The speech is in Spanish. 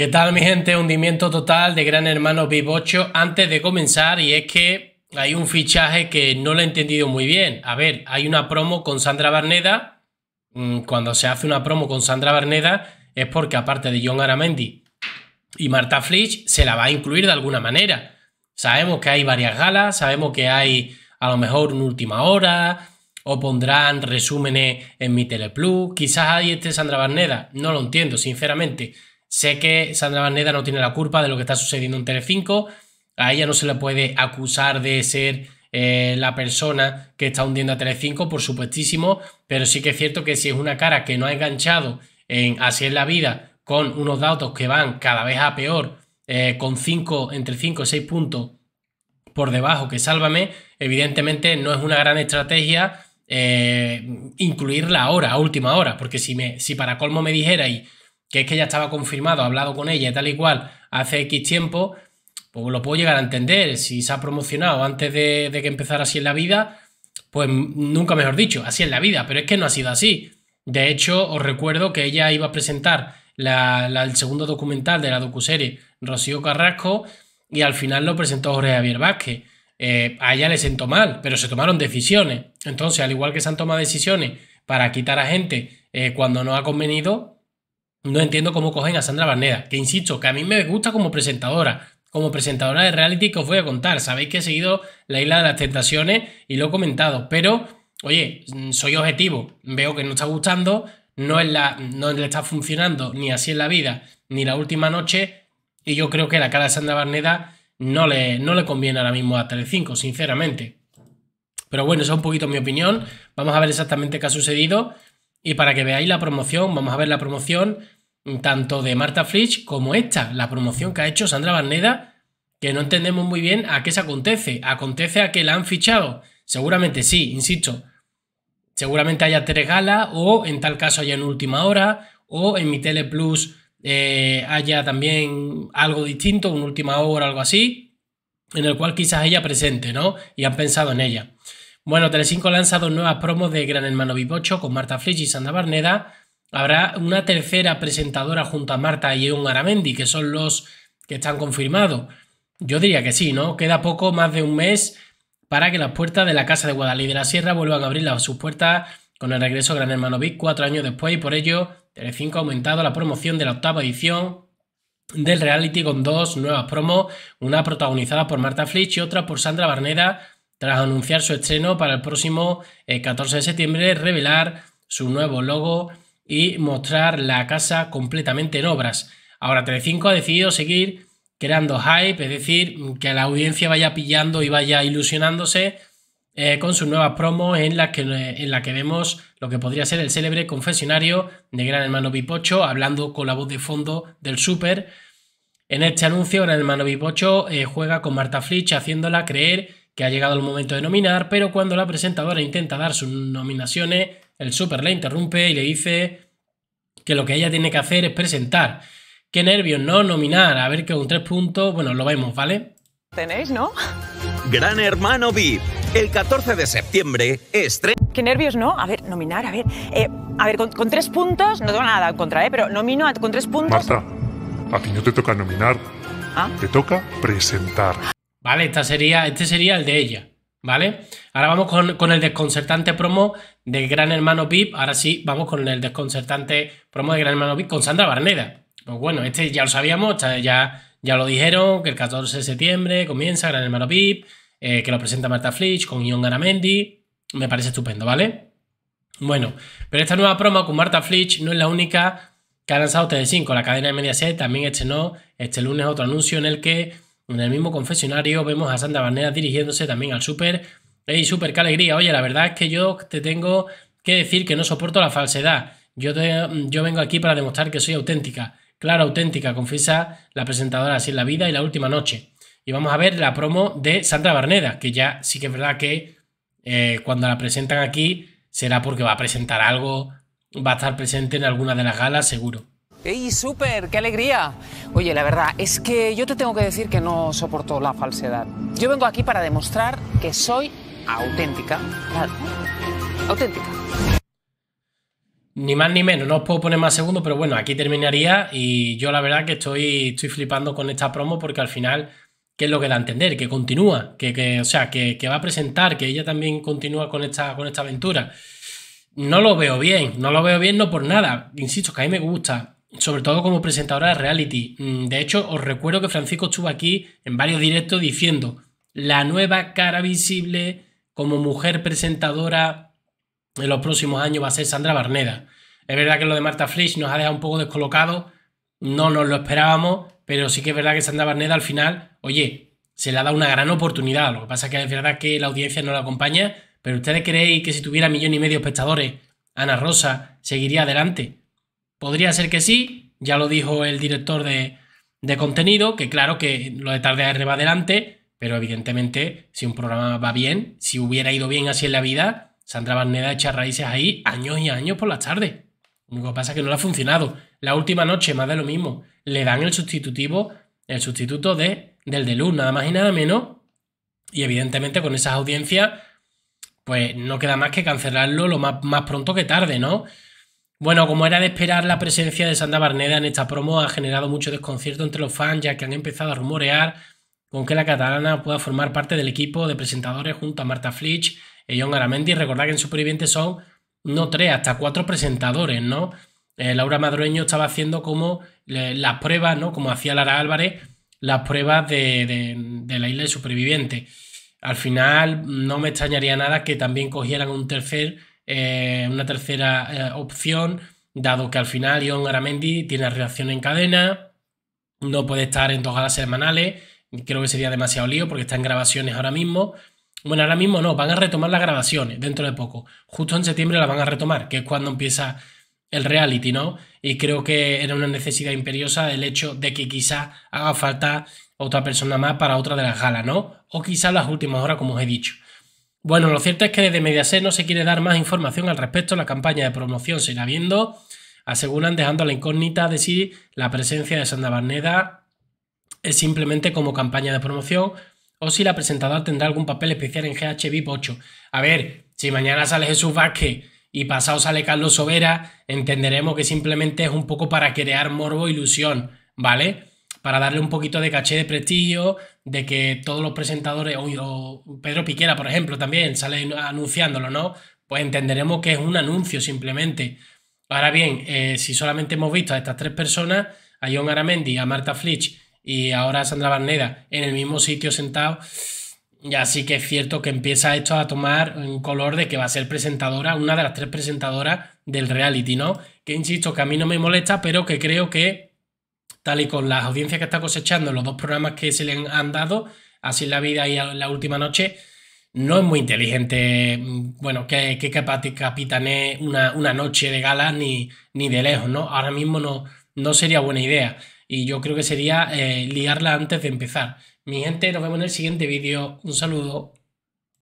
¿Qué tal mi gente? Hundimiento total de Gran Hermano VIP antes de comenzar y es que hay un fichaje que no lo he entendido muy bien. A ver, hay una promo con Sandra Barneda. Mm, cuando se hace una promo con Sandra Barneda es porque aparte de John Aramendi y Marta Flitch, se la va a incluir de alguna manera. Sabemos que hay varias galas, sabemos que hay a lo mejor una última hora, o pondrán resúmenes en mi Teleplu. Quizás hay este Sandra Barneda. No lo entiendo, sinceramente. Sé que Sandra Barneda no tiene la culpa de lo que está sucediendo en Telecinco. A ella no se le puede acusar de ser eh, la persona que está hundiendo a Telecinco, por supuestísimo, pero sí que es cierto que si es una cara que no ha enganchado en Así es la vida, con unos datos que van cada vez a peor, eh, con 5, entre 5 y 6 puntos por debajo que Sálvame, evidentemente no es una gran estrategia eh, incluirla ahora, a última hora, porque si, me, si para colmo me dijerais que es que ya estaba confirmado, ha hablado con ella y tal y cual hace X tiempo, pues lo puedo llegar a entender. Si se ha promocionado antes de, que empezara así en la vida, pues nunca mejor dicho, así en la vida, pero es que no ha sido así. De hecho, os recuerdo que ella iba a presentar el segundo documental de la docuserie Rocío Carrasco y al final lo presentó Jorge Javier Vázquez. Eh, a ella le sentó mal, pero se tomaron decisiones. Entonces, al igual que se han tomado decisiones para quitar a gente eh, cuando no ha convenido, no entiendo cómo cogen a Sandra Barneda, que insisto, que a mí me gusta como presentadora, como presentadora de reality que os voy a contar. Sabéis que he seguido La Isla de las Tentaciones y lo he comentado, pero, oye, mm, soy objetivo, veo que no está gustando, no, la, le está funcionando ni así en la vida, ni la última noche, y yo creo que la cara de Sandra Barneda no le, no le conviene ahora mismo a 3-5, sinceramente. Pero bueno, esa es un poquito mi opinión. Vamos a ver exactamente qué ha sucedido. Y para que veáis la promoción, vamos a ver la promoción mm, tanto de Marta Fritsch como esta, la promoción que ha hecho Sandra Barneda, que no entendemos muy bien a qué se acontece. ¿Acontece a que la han fichado? Seguramente sí, insisto. Seguramente haya tres galas, o en tal caso haya en última hora, o en mi Tele Plus eh, haya también algo distinto, un última hora, algo así, en el cual quizás ella presente, ¿no? Y han pensado en ella. Bueno, Telecinco ha lanzado nuevas promos de Gran Hermano Vipocho con Marta Flech y Sandra Barneda. Habrá una tercera presentadora junto a Marta y Eun Aramendi, que son los que están confirmados. Yo diría que sí, ¿no? Queda poco más de un mes para que las puertas de la Casa de Guadalí de la Sierra vuelvan a abrir sus puertas con el regreso de Gran Hermano Vic cuatro años después y por ello Telecinco ha aumentado la promoción de la octava edición del reality con dos nuevas promos, una protagonizada por Marta Flitch y otra por Sandra Barneda tras anunciar su estreno para el próximo 14 eh, de septiembre, revelar su nuevo logo y mostrar la casa completamente en obras. Ahora Telecinco ha decidido seguir creando hype, es decir, que la audiencia vaya pillando y vaya ilusionándose eh, con sus nuevas promos en las que, en la que vemos lo que podría ser el célebre confesionario de Gran Hermano Bipocho, hablando con la voz de fondo del súper. En este anuncio, Gran Hermano Bipocho eh, juega con Marta Flitch haciéndola creer que ha llegado el momento de nominar, pero cuando la presentadora intenta dar sus nominaciones, el Super le interrumpe y le dice que lo que ella tiene que hacer es presentar. Qué nervios, ¿no? Nominar, a ver que con tres puntos, bueno, lo vemos, ¿vale? Tenéis, ¿no? Gran Hermano VIP, el 14 de septiembre, estrena... Qué nervios, ¿no? A ver, nominar, a ver. Eh, a ver, con, tres puntos, no tengo nada contra, ¿eh? Pero nomino con tres puntos... Marta, a ti no te toca nominar. ¿Ah? Te toca presentar. ¿vale? Esta sería, este sería el de ella, ¿vale? Ahora vamos con, el desconcertante promo de Gran Hermano VIP. Ahora sí, vamos con el desconcertante promo de Gran Hermano VIP con Sandra Barneda. Pues bueno, este ya lo sabíamos, ya, ya lo dijeron, que el 14 de septiembre comienza Gran Hermano VIP, eh, que lo presenta Marta Flich con Ion Garamendi. Me parece estupendo, ¿vale? Bueno, pero esta nueva promo con Marta Flich no es la única que ha lanzado TD5. La cadena de Mediaset también no, este lunes otro anuncio en el que en el mismo confesionario vemos a Sandra Barneda dirigiéndose también al súper. ¡Ey, súper, qué alegría! Oye, la verdad es que yo te tengo que decir que no soporto la falsedad. Yo, mm, yo vengo aquí para demostrar que soy auténtica. Claro, auténtica, confiesa la presentadora así en la vida y la última noche. Y vamos a ver la promo de Sandra Barneda, que ya sí que es verdad que eh, cuando la presentan aquí será porque va a presentar algo, va a estar presente en alguna de las galas, seguro. ¡Ey, súper! ¡Qué alegría! Oye, la verdad es que yo te tengo que decir que no soporto la falsedad. Yo vengo aquí para demostrar que soy auténtica. Auténtica. Ni más ni menos, no os puedo poner más segundos, pero bueno, aquí terminaría y yo la verdad que estoy, estoy flipando con esta promo porque al final, ¿qué es lo que da a entender? Que continúa, que, o sea, que, va a presentar, que ella también continúa con esta, con esta aventura. No lo veo bien, no lo veo bien, no por nada. Insisto, que a mí me gusta sobre todo como presentadora de reality. Mm, de hecho, os recuerdo que Francisco estuvo aquí en varios directos diciendo la nueva cara visible como mujer presentadora en los próximos años va a ser Sandra Barneda. Es verdad que lo de Marta Fleisch nos ha dejado un poco descolocado, no nos lo esperábamos, pero sí que es verdad que Sandra Barneda al final, oye, se le ha dado una gran oportunidad. Lo que pasa es que es verdad que la audiencia no la acompaña, pero ¿ustedes creéis que si tuviera millón y medio de espectadores, Ana Rosa seguiría adelante? Podría ser que sí, ya lo dijo el director de, contenido, que claro que lo de tarde R va adelante, pero evidentemente si un programa va bien, si hubiera ido bien así en la vida, Sandra Barneda echa raíces ahí años y años por las tardes. Lo único que pasa es que no le ha funcionado. La última noche, más de lo mismo, le dan el sustitutivo, el sustituto de, del de luz, nada más y nada menos. Y evidentemente con esas audiencias, pues no queda más que cancelarlo lo más, más pronto que tarde, ¿no? Bueno, como era de esperar, la presencia de Sandra Barneda en esta promo ha generado mucho desconcierto entre los fans, ya que han empezado a rumorear con que la catalana pueda formar parte del equipo de presentadores junto a Marta Flitch y e John Aramendi. Recordad que en Supervivientes son no tres, hasta cuatro presentadores, ¿no? Eh, Laura Madrueño estaba haciendo como las pruebas, ¿no? Como hacía Lara Álvarez, las pruebas de, la isla de Superviviente. Al final, no me extrañaría nada que también cogieran un tercer eh, una tercera eh, opción, dado que al final Ion Aramendi tiene reacción en cadena, no puede estar en dos galas semanales, creo que sería demasiado lío porque está en grabaciones ahora mismo. Bueno, ahora mismo no, van a retomar las grabaciones dentro de poco. Justo en septiembre la van a retomar, que es cuando empieza el reality, ¿no? Y creo que era una necesidad imperiosa el hecho de que quizás haga falta otra persona más para otra de las galas, ¿no? O quizás las últimas horas, como os he dicho. Bueno, lo cierto es que desde Mediaset no se quiere dar más información al respecto. La campaña de promoción se irá viendo, aseguran dejando la incógnita de si la presencia de Sandra Barneda es simplemente como campaña de promoción o si la presentadora tendrá algún papel especial en GH VIP 8. A ver, si mañana sale Jesús Vázquez y pasado sale Carlos Sobera, entenderemos que simplemente es un poco para crear morbo e ilusión, ¿vale? para darle un poquito de caché de prestigio, de que todos los presentadores, o, Pedro Piquera, por ejemplo, también sale anunciándolo, ¿no? Pues entenderemos que es un anuncio simplemente. Ahora bien, eh, si solamente hemos visto a estas tres personas, a John Aramendi, a Marta Flitch y ahora a Sandra Barneda en el mismo sitio sentado, ya sí que es cierto que empieza esto a tomar un color de que va a ser presentadora, una de las tres presentadoras del reality, ¿no? Que insisto, que a mí no me molesta, pero que creo que tal y con las audiencias que está cosechando, los dos programas que se le han dado, así en la vida y la última noche, no es muy inteligente, mm, bueno, que, Capitané capitané una, una, noche de gala ni, ni de lejos, ¿no? Ahora mismo no, no sería buena idea y yo creo que sería eh, liarla antes de empezar. Mi gente, nos vemos en el siguiente vídeo. Un saludo.